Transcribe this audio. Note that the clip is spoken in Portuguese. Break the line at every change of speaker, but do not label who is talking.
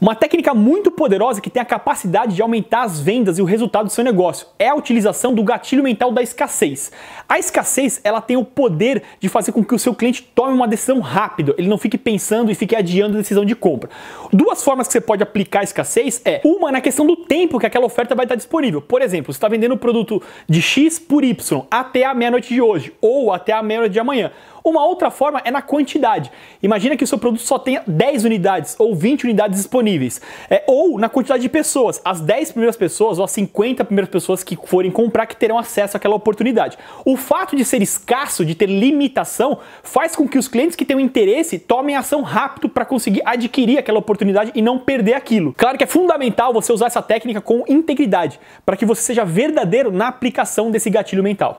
Uma técnica muito poderosa que tem a capacidade de aumentar as vendas e o resultado do seu negócio é a utilização do gatilho mental da escassez. A escassez, ela tem o poder de fazer com que o seu cliente tome uma decisão rápido, ele não fique pensando e fique adiando a decisão de compra. Duas formas que você pode aplicar a escassez é, uma na questão do tempo que aquela oferta vai estar disponível. Por exemplo, você está vendendo o um produto de X por Y até a meia-noite de hoje ou até a meia-noite de amanhã. Uma outra forma é na quantidade. Imagina que o seu produto só tenha 10 unidades ou 20 unidades disponíveis disponíveis. É, ou na quantidade de pessoas. As 10 primeiras pessoas ou as 50 primeiras pessoas que forem comprar que terão acesso àquela oportunidade. O fato de ser escasso, de ter limitação, faz com que os clientes que têm interesse tomem ação rápido para conseguir adquirir aquela oportunidade e não perder aquilo. Claro que é fundamental você usar essa técnica com integridade, para que você seja verdadeiro
na aplicação desse gatilho mental.